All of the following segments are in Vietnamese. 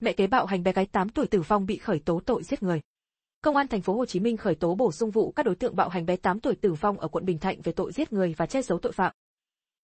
mẹ kế bạo hành bé gái 8 tuổi tử vong bị khởi tố tội giết người. Công an thành phố Hồ Chí Minh khởi tố bổ sung vụ các đối tượng bạo hành bé 8 tuổi tử vong ở quận Bình Thạnh về tội giết người và che giấu tội phạm.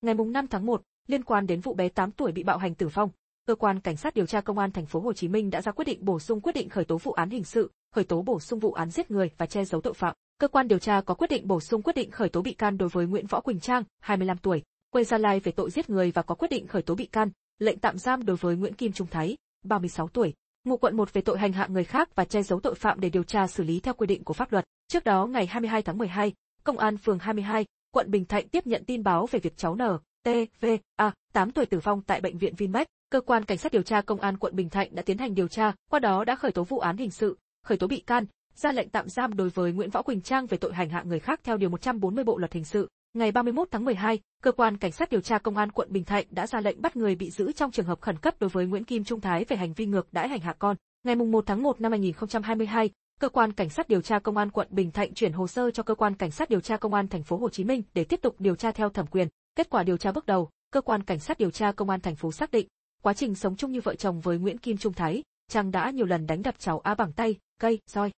Ngày mùng 5 tháng 1, liên quan đến vụ bé 8 tuổi bị bạo hành tử vong, cơ quan cảnh sát điều tra công an thành phố Hồ Chí Minh đã ra quyết định bổ sung quyết định khởi tố vụ án hình sự, khởi tố bổ sung vụ án giết người và che giấu tội phạm. Cơ quan điều tra có quyết định bổ sung quyết định khởi tố bị can đối với Nguyễn Võ Quỳnh Trang, 25 tuổi, quê Gia Lai về tội giết người và có quyết định khởi tố bị can, lệnh tạm giam đối với Nguyễn Kim Trung Thái, 36 tuổi, ngụ quận 1 về tội hành hạ người khác và che giấu tội phạm để điều tra xử lý theo quy định của pháp luật. Trước đó ngày 22 tháng 12, công an phường 22, quận Bình Thạnh tiếp nhận tin báo về việc cháu N, T, V, A, 8 tuổi tử vong tại bệnh viện Vinmec. Cơ quan cảnh sát điều tra công an quận Bình Thạnh đã tiến hành điều tra, qua đó đã khởi tố vụ án hình sự, khởi tố bị can, ra lệnh tạm giam đối với Nguyễn Võ Quỳnh Trang về tội hành hạ người khác theo điều 140 bộ luật hình sự. Ngày 31 tháng 12, cơ quan cảnh sát điều tra công an quận Bình Thạnh đã ra lệnh bắt người bị giữ trong trường hợp khẩn cấp đối với Nguyễn Kim Trung Thái về hành vi ngược đãi hành hạ con. Ngày 1 tháng 1 năm 2022, cơ quan cảnh sát điều tra công an quận Bình Thạnh chuyển hồ sơ cho cơ quan cảnh sát điều tra công an thành phố Hồ Chí Minh để tiếp tục điều tra theo thẩm quyền. Kết quả điều tra bước đầu, cơ quan cảnh sát điều tra công an thành phố xác định, quá trình sống chung như vợ chồng với Nguyễn Kim Trung Thái, Trang đã nhiều lần đánh đập cháu A bằng tay, cây, roi.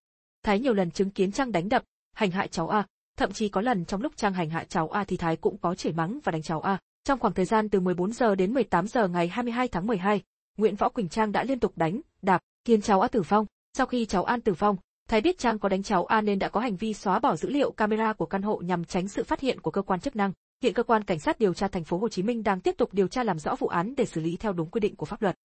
Thái nhiều lần chứng kiến Trang đánh đập, hành hại cháu A, thậm chí có lần trong lúc Trang hành hạ cháu A thì Thái cũng có chửi mắng và đánh cháu A. Trong khoảng thời gian từ 14 giờ đến 18 giờ ngày 22 tháng 12, Nguyễn Võ Quỳnh Trang đã liên tục đánh, đạp, khiến cháu A tử vong. Sau khi cháu An tử vong, Thái biết Trang có đánh cháu A nên đã có hành vi xóa bỏ dữ liệu camera của căn hộ nhằm tránh sự phát hiện của cơ quan chức năng. Hiện cơ quan cảnh sát điều tra thành phố Hồ Chí Minh đang tiếp tục điều tra làm rõ vụ án để xử lý theo đúng quy định của pháp luật.